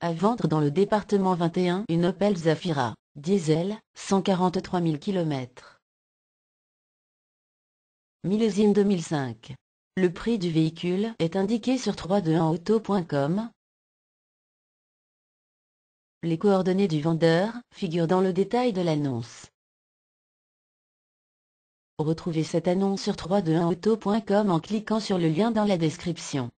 À vendre dans le département 21 une Opel Zafira, diesel, 143 000 km. Millésime 2005. Le prix du véhicule est indiqué sur 321auto.com. Les coordonnées du vendeur figurent dans le détail de l'annonce. Retrouvez cette annonce sur 321auto.com en cliquant sur le lien dans la description.